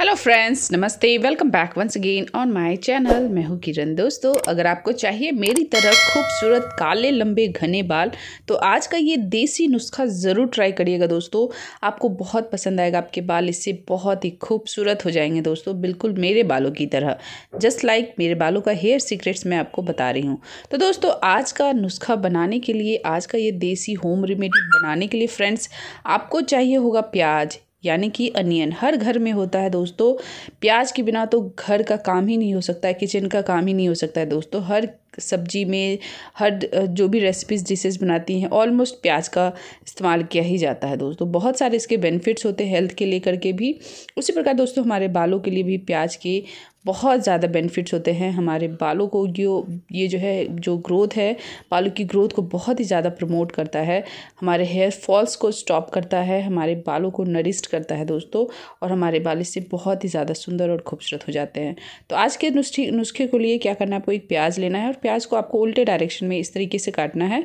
hello friends नमस्ते welcome back once again on my channel मैं हूँ किरण दोस्तों अगर आपको चाहिए मेरी तरह खूबसूरत काले लंबे घने बाल तो आज का ये देसी नुस्खा ज़रूर ट्राई करिएगा दोस्तों आपको बहुत पसंद आएगा आपके बाल इससे बहुत ही खूबसूरत हो जाएंगे दोस्तों बिल्कुल मेरे बालों की तरह जस्ट लाइक like मेरे बालों का हेयर सीक्रेट्स मैं आपको बता रही हूँ तो दोस्तों आज का नुस्खा बनाने के लिए आज का ये देसी होम रेमेडी बनाने के लिए फ्रेंड्स आपको चाहिए होगा प्याज यानी कि अनियन हर घर में होता है दोस्तों प्याज के बिना तो घर का काम ही नहीं हो सकता है किचन का काम ही नहीं हो सकता है दोस्तों हर सब्जी में हर जो भी रेसिपीज़ डिशेज बनाती हैं ऑलमोस्ट प्याज का इस्तेमाल किया ही जाता है दोस्तों बहुत सारे इसके बेनिफिट्स होते हैं हेल्थ के लेकर के भी उसी प्रकार दोस्तों हमारे बालों के लिए भी प्याज के बहुत ज़्यादा बेनिफिट्स होते हैं हमारे बालों को जो ये जो है जो ग्रोथ है बालों की ग्रोथ को बहुत ही ज़्यादा प्रमोट करता है हमारे हेयर फॉल्स को स्टॉप करता है हमारे बालों को नरिस्ट करता है दोस्तों और हमारे बाल इससे बहुत ही ज़्यादा सुंदर और खूबसूरत हो जाते हैं तो आज के नुस्खे नुस्खे को लिए क्या करना है आपको एक प्याज लेना है और प्याज को आपको उल्टे डायरेक्शन में इस तरीके से काटना है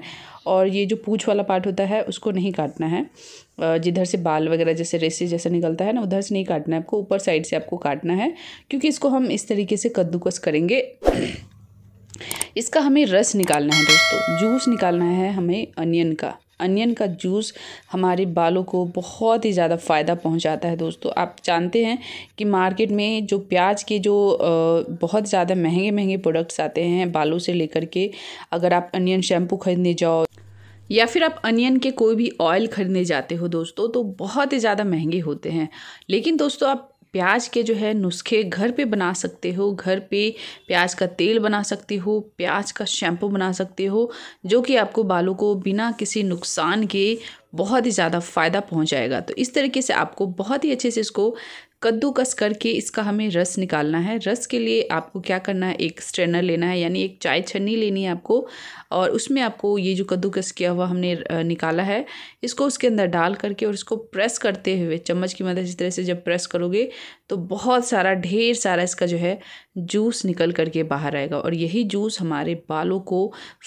और ये जो पूछ वाला पार्ट होता है उसको नहीं काटना है जिधर से बाल वगैरह जैसे रेसे जैसा निकलता है ना उधर से नहीं काटना है आपको ऊपर साइड से आपको काटना है क्योंकि इसको हम इस तरीके से कद्दूकस करेंगे इसका हमें रस निकालना है दोस्तों जूस निकालना है हमें अनियन का अनियन का जूस हमारे बालों को बहुत ही ज़्यादा फ़ायदा पहुंचाता है दोस्तों आप जानते हैं कि मार्केट में जो प्याज के जो बहुत ज़्यादा महंगे महंगे प्रोडक्ट्स आते हैं बालों से लेकर के अगर आप अनियन शैम्पू खरीदने जाओ या फिर आप अनियन के कोई भी ऑयल खरीदने जाते हो दोस्तों तो बहुत ही ज़्यादा महंगे होते हैं लेकिन दोस्तों आप प्याज के जो है नुस्खे घर पे बना सकते हो घर पे प्याज का तेल बना सकते हो प्याज का शैम्पू बना सकते हो जो कि आपको बालों को बिना किसी नुकसान के बहुत ही ज़्यादा फ़ायदा पहुंचाएगा तो इस तरीके से आपको बहुत ही अच्छे से इसको कद्दूकस करके इसका हमें रस निकालना है रस के लिए आपको क्या करना है एक स्ट्रेनर लेना है यानी एक चाय छन्नी लेनी है आपको और उसमें आपको ये जो कद्दूकस किया हुआ हमने निकाला है इसको उसके अंदर डाल करके और इसको प्रेस करते हुए चम्मच की मदद इस तरह से जब प्रेस करोगे तो बहुत सारा ढेर सारा इसका जो है जूस निकल करके बाहर आएगा और यही जूस हमारे बालों को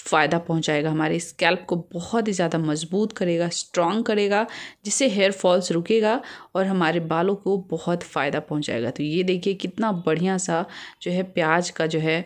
फ़ायदा पहुंचाएगा हमारे स्कैल्प को बहुत ही ज़्यादा मजबूत करेगा स्ट्रॉन्ग करेगा जिससे हेयर फॉल्स रुकेगा और हमारे बालों को बहुत फ़ायदा पहुंचाएगा तो ये देखिए कितना बढ़िया सा जो है प्याज का जो है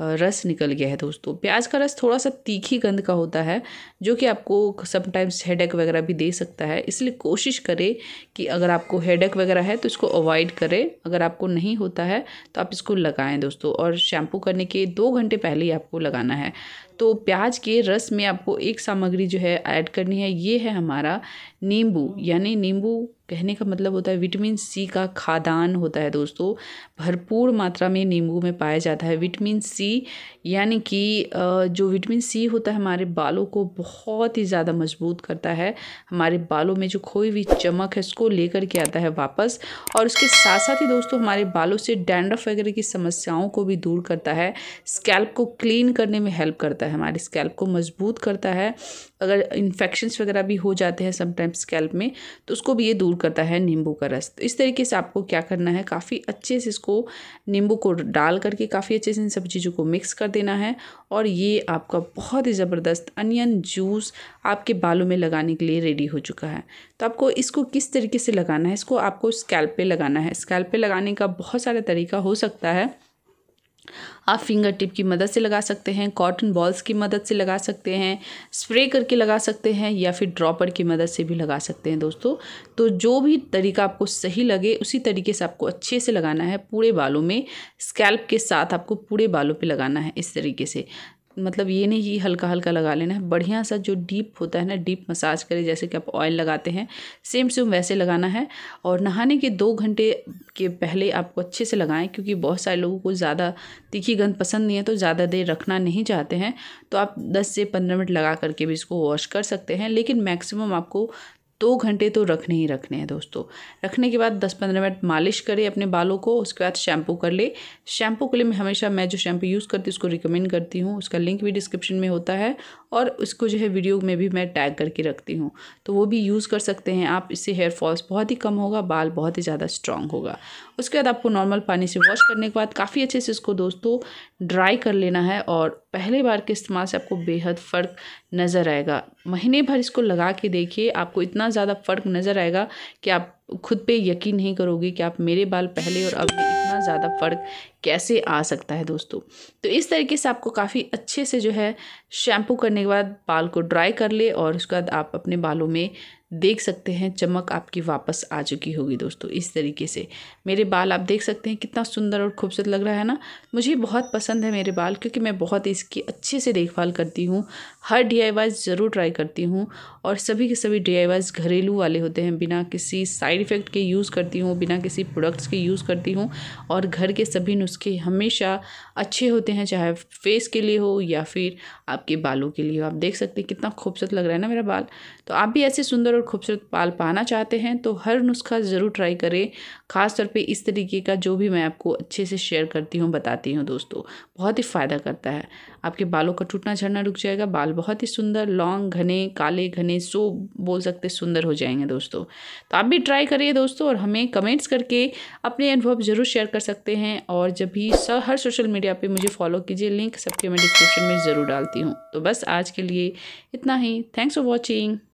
रस निकल गया है दोस्तों प्याज का रस थोड़ा सा तीखी गंध का होता है जो कि आपको समटाइम्स एक वगैरह भी दे सकता है इसलिए कोशिश करें कि अगर आपको एक वगैरह है तो इसको अवॉइड करें अगर आपको नहीं होता है तो आप इसको लगाएं दोस्तों और शैम्पू करने के दो घंटे पहले ही आपको लगाना है तो प्याज के रस में आपको एक सामग्री जो है ऐड करनी है ये है हमारा नींबू यानी नींबू कहने का मतलब होता है विटामिन सी का खादान होता है दोस्तों भरपूर मात्रा में नींबू में पाया जाता है विटामिन सी यानी कि जो विटामिन सी होता है हमारे बालों को बहुत ही ज़्यादा मजबूत करता है हमारे बालों में जो खोई हुई चमक है उसको लेकर के आता है वापस और उसके साथ साथ ही दोस्तों हमारे बालों से डैंड्रफ वगैरह की समस्याओं को भी दूर करता है स्कैल्प को क्लीन करने में हेल्प करता है हमारे स्कैल्प को मजबूत करता है अगर इन्फेक्शन्स वगैरह भी हो जाते हैं समटाइम्स स्कैल्प में तो उसको भी ये दूर करता है नींबू का रस तो इस तरीके से आपको क्या करना है काफ़ी अच्छे से इसको नींबू को डाल करके काफ़ी अच्छे से इन सब चीज़ों को मिक्स कर देना है और ये आपका बहुत ही ज़बरदस्त अनियन जूस आपके बालों में लगाने के लिए रेडी हो चुका है तो आपको इसको किस तरीके से लगाना है इसको आपको स्कैल्प पे लगाना है स्कैल्प पे लगाने का बहुत सारा तरीका हो सकता है आप फिंगर टिप की मदद से लगा सकते हैं कॉटन बॉल्स की मदद से लगा सकते हैं स्प्रे करके लगा सकते हैं या फिर ड्रॉपर की मदद से भी लगा सकते हैं दोस्तों तो जो भी तरीका आपको सही लगे उसी तरीके से आपको अच्छे से लगाना है पूरे बालों में स्कैल्प के साथ आपको पूरे बालों पे लगाना है इस तरीके से मतलब ये नहीं कि हल्का हल्का लगा लेना है बढ़िया सा जो डीप होता है ना डीप मसाज करें जैसे कि आप ऑयल लगाते हैं सेम सेम वैसे लगाना है और नहाने के दो घंटे के पहले आपको अच्छे से लगाएं क्योंकि बहुत सारे लोगों को ज़्यादा तीखी गंध पसंद नहीं है तो ज़्यादा देर रखना नहीं चाहते हैं तो आप 10 से 15 मिनट लगा करके भी इसको वॉश कर सकते हैं लेकिन मैक्सिमम आपको दो घंटे तो रखने ही रखने हैं दोस्तों रखने के बाद दस पंद्रह मिनट मालिश करें अपने बालों को उसके बाद शैम्पू कर ले शैम्पू के लिए मैं हमेशा मैं जो शैम्पू यूज़ करती हूँ उसको रिकमेंड करती हूँ उसका लिंक भी डिस्क्रिप्शन में होता है और उसको जो है वीडियो में भी मैं टैग करके रखती हूँ तो वो भी यूज़ कर सकते हैं आप इससे हेयर फॉल्स बहुत ही कम होगा बाल बहुत ही ज़्यादा स्ट्रांग होगा उसके बाद आपको नॉर्मल पानी से वॉश करने के बाद काफ़ी अच्छे से इसको दोस्तों ड्राई कर लेना है और पहले बार के इस्तेमाल से आपको बेहद फ़र्क नज़र आएगा महीने भर इसको लगा के देखिए आपको इतना ज़्यादा फ़र्क नज़र आएगा कि आप खुद पे यकीन नहीं करोगे कि आप मेरे बाल पहले और अब में इतना ज़्यादा फ़र्क कैसे आ सकता है दोस्तों तो इस तरीके से आपको काफ़ी अच्छे से जो है शैम्पू करने के बाद बाल को ड्राई कर ले और उसके बाद आप अपने बालों में देख सकते हैं चमक आपकी वापस आ चुकी होगी दोस्तों इस तरीके से मेरे बाल आप देख सकते हैं कितना सुंदर और खूबसूरत लग रहा है ना मुझे बहुत पसंद है मेरे बाल क्योंकि मैं बहुत इसकी अच्छे से देखभाल करती हूँ हर डी ज़रूर ट्राई करती हूँ और सभी के सभी डी घरेलू वाले होते हैं बिना किसी साइड इफ़ेक्ट के यूज़ करती हूँ बिना किसी प्रोडक्ट्स के यूज़ करती हूँ और घर के सभी नुस्खे हमेशा अच्छे होते हैं चाहे फेस के लिए हो या फिर आपके बालों के लिए हो आप देख सकते हैं कितना खूबसूरत लग रहा है ना मेरा बाल तो आप भी ऐसे सुंदर और और खूबसूरत बाल पाना चाहते हैं तो हर नुस्खा ज़रूर ट्राई करें ख़ास तौर पे इस तरीके का जो भी मैं आपको अच्छे से शेयर करती हूँ बताती हूँ दोस्तों बहुत ही फ़ायदा करता है आपके बालों का टूटना झड़ना रुक जाएगा बाल बहुत ही सुंदर लॉन्ग घने काले घने सो बोल सकते सुंदर हो जाएंगे दोस्तों तो आप भी ट्राई करिए दोस्तों और हमें कमेंट्स करके अपने अनुभव ज़रूर शेयर कर सकते हैं और जब भी हर सोशल मीडिया पर मुझे फॉलो कीजिए लिंक सबके मैं डिस्क्रिप्शन में ज़रूर डालती हूँ तो बस आज के लिए इतना ही थैंक्स फॉर वॉचिंग